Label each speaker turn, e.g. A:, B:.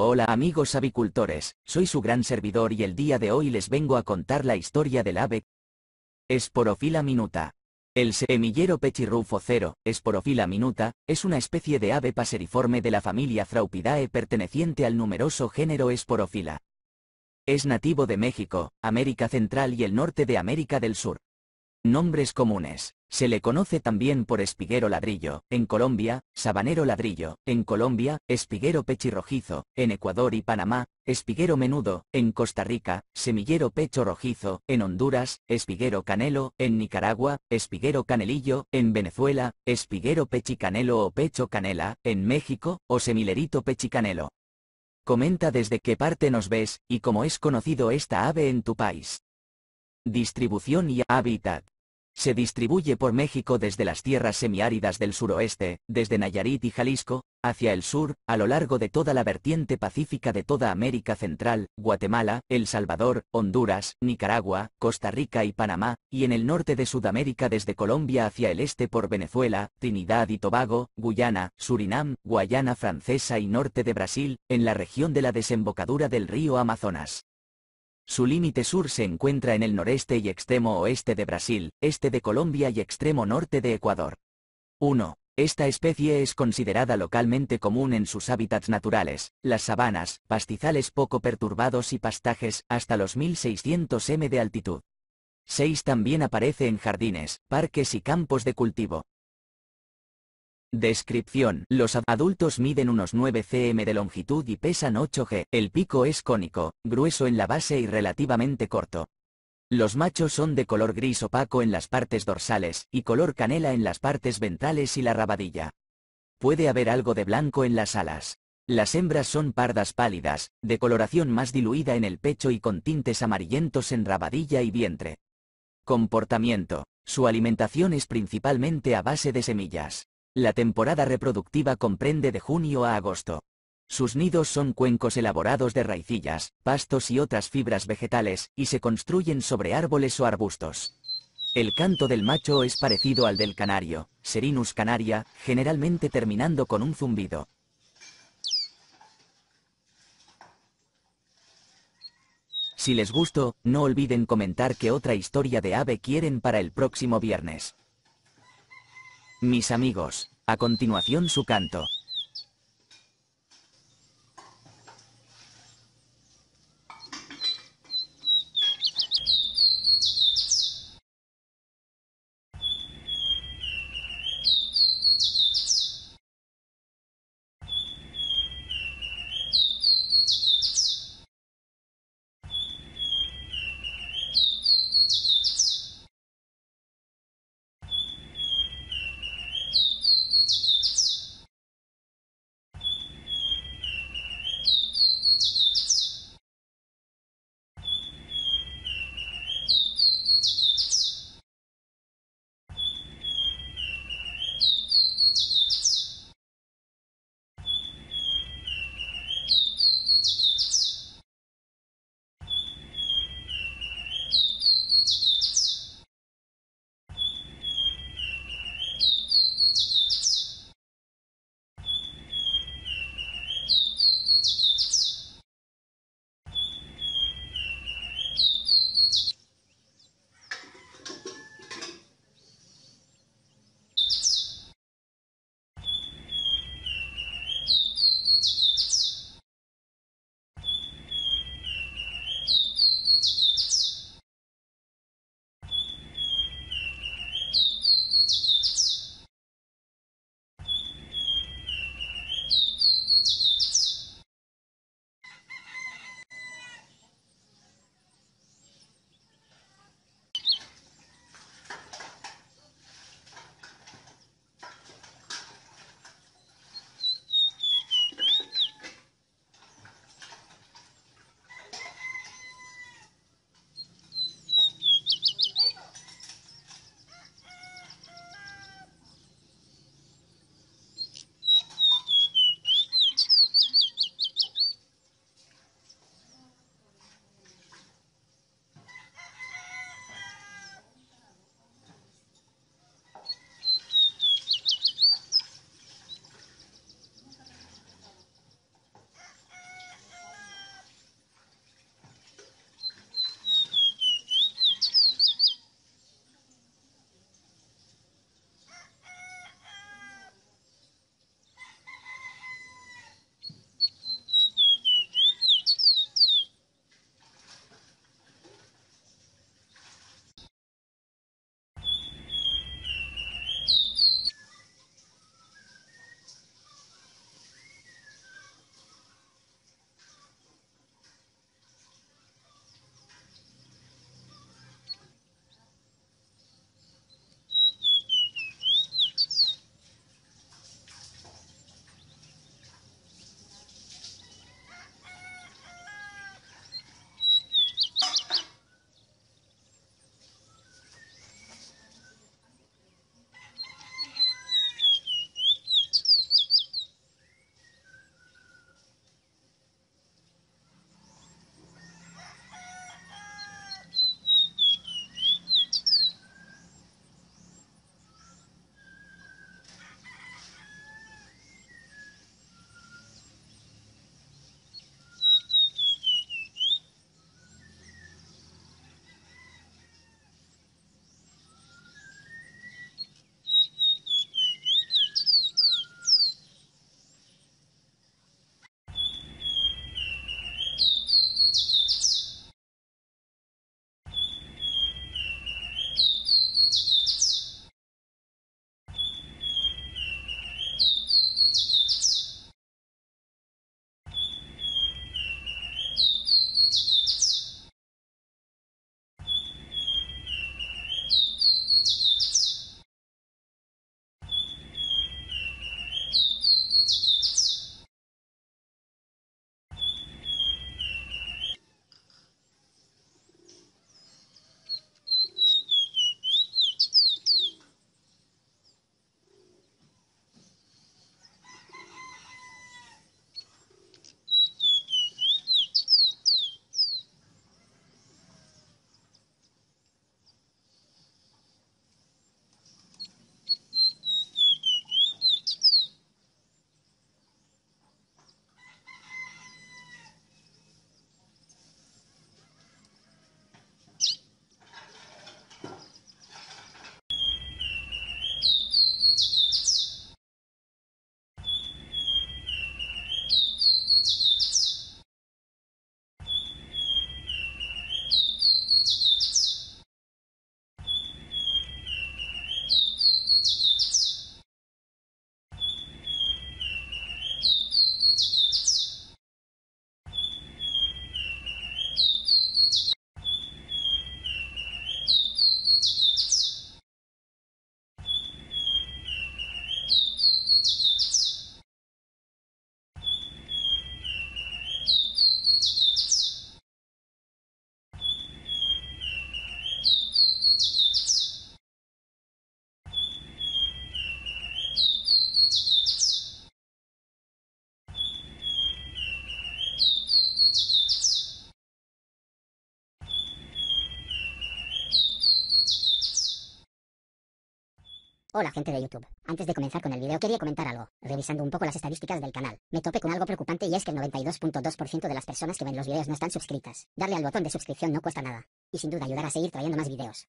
A: Hola amigos avicultores, soy su gran servidor y el día de hoy les vengo a contar la historia del ave Esporofila minuta. El semillero Pechirrufo cero, Esporofila minuta, es una especie de ave paseriforme de la familia Thraupidae perteneciente al numeroso género Esporofila. Es nativo de México, América Central y el norte de América del Sur. Nombres comunes. Se le conoce también por espiguero ladrillo, en Colombia, sabanero ladrillo, en Colombia, espiguero pechirrojizo, en Ecuador y Panamá, espiguero menudo, en Costa Rica, semillero pecho rojizo, en Honduras, espiguero canelo, en Nicaragua, espiguero canelillo, en Venezuela, espiguero pechicanelo o pecho canela, en México, o semilerito pechicanelo. Comenta desde qué parte nos ves y cómo es conocido esta ave en tu país. Distribución y hábitat. Se distribuye por México desde las tierras semiáridas del suroeste, desde Nayarit y Jalisco, hacia el sur, a lo largo de toda la vertiente pacífica de toda América Central, Guatemala, El Salvador, Honduras, Nicaragua, Costa Rica y Panamá, y en el norte de Sudamérica desde Colombia hacia el este por Venezuela, Trinidad y Tobago, Guyana, Surinam, Guayana Francesa y norte de Brasil, en la región de la desembocadura del río Amazonas. Su límite sur se encuentra en el noreste y extremo oeste de Brasil, este de Colombia y extremo norte de Ecuador. 1. Esta especie es considerada localmente común en sus hábitats naturales, las sabanas, pastizales poco perturbados y pastajes, hasta los 1600 m de altitud. 6. También aparece en jardines, parques y campos de cultivo. Descripción. Los adultos miden unos 9 cm de longitud y pesan 8 g. El pico es cónico, grueso en la base y relativamente corto. Los machos son de color gris opaco en las partes dorsales, y color canela en las partes ventrales y la rabadilla. Puede haber algo de blanco en las alas. Las hembras son pardas pálidas, de coloración más diluida en el pecho y con tintes amarillentos en rabadilla y vientre. Comportamiento. Su alimentación es principalmente a base de semillas. La temporada reproductiva comprende de junio a agosto. Sus nidos son cuencos elaborados de raicillas, pastos y otras fibras vegetales, y se construyen sobre árboles o arbustos. El canto del macho es parecido al del canario, Serinus canaria, generalmente terminando con un zumbido. Si les gustó, no olviden comentar qué otra historia de ave quieren para el próximo viernes. Mis amigos, a continuación su canto.
B: Hola gente de YouTube. Antes de comenzar con el video quería comentar algo. Revisando un poco las estadísticas del canal, me tope con algo preocupante y es que el 92.2% de las personas que ven los videos no están suscritas. Darle al botón de suscripción no cuesta nada. Y sin duda ayudará a seguir trayendo más videos.